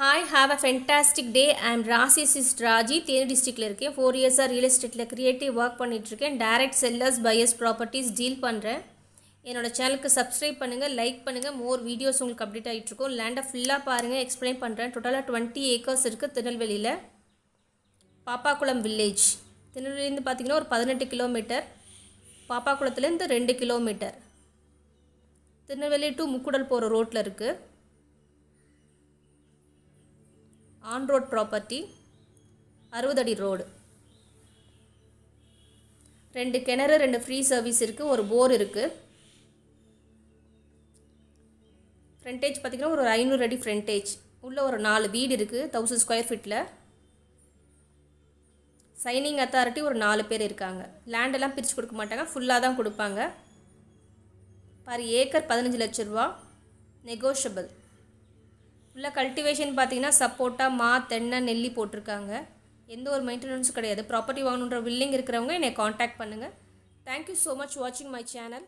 hi have a fantastic day I Rasi சிஸ்ட் ராஜி தேனி டிஸ்ட்ரிக்டில் இருக்கேன் ஃபோர் இயர்ஸாக ரியல் எஸ்டேட்டில் க்ரியேட்டிவ் ஒர்க் பண்ணிகிட்ருக்கேன் direct sellers buyers properties deal பண்ணுறேன் என்னோடய சேனலுக்கு சப்ஸ்கிரைப் பண்ணுங்கள் லைக் பண்ணுங்கள் மோர் வீடியோஸ் உங்களுக்கு அப்டேட் இருக்கும் லேண்டை ஃபுல்லாக பாருங்கள் எக்ஸ்பிளைன் பண்ணுறேன் டோட்டலாக டுவெண்ட்டி ஏக்கர்ஸ் இருக்குது திருநெல்வேலியில் பாப்பாக்குளம் வில்லேஜ் திருநெல்வேலியிலேருந்து பார்த்திங்கன்னா ஒரு பதினெட்டு கிலோமீட்டர் பாப்பாக்குளத்துலேருந்து ரெண்டு கிலோமீட்டர் திருநெல்வேலி டு முக்குடல் போகிற ரோட்டில் இருக்குது ஆன் ரோட் ப்ராப்பர்ட்டி அறுபதடி ரோடு ரெண்டு கிணறு ரெண்டு ஃப்ரீ சர்வீஸ் இருக்குது ஒரு போர் இருக்குது ஃப்ரண்டேஜ் பார்த்திங்கன்னா ஒரு ஐநூறு அடி ஃப்ரண்டேஜ் உள்ளே ஒரு நாலு வீடு இருக்குது தௌசண்ட் ஸ்கொயர் ஃபீட்டில் சைனிங் அத்தாரிட்டி ஒரு நாலு பேர் இருக்காங்க லேண்டெல்லாம் பிரித்து கொடுக்க மாட்டாங்க ஃபுல்லாக தான் கொடுப்பாங்க பர் ஏக்கர் பதினஞ்சு லட்ச ரூபா நெகோஷியபிள் ஃபுல்லாக கல்டிவேஷன் பார்த்தீங்கன்னா சப்போட்டா மா தென்னை நெல்லி போட்டிருக்காங்க எந்த ஒரு மெயின்டெனன்ஸும் கிடையாது ப்ராப்பர்ட்டி வாங்கணுன்ற வில்லிங் இருக்கிறவங்க என்னை காண்டாக்ட் பண்ணுங்கள் தேங்க்யூ ஸோ மச் வாட்சிங் மை சேனல்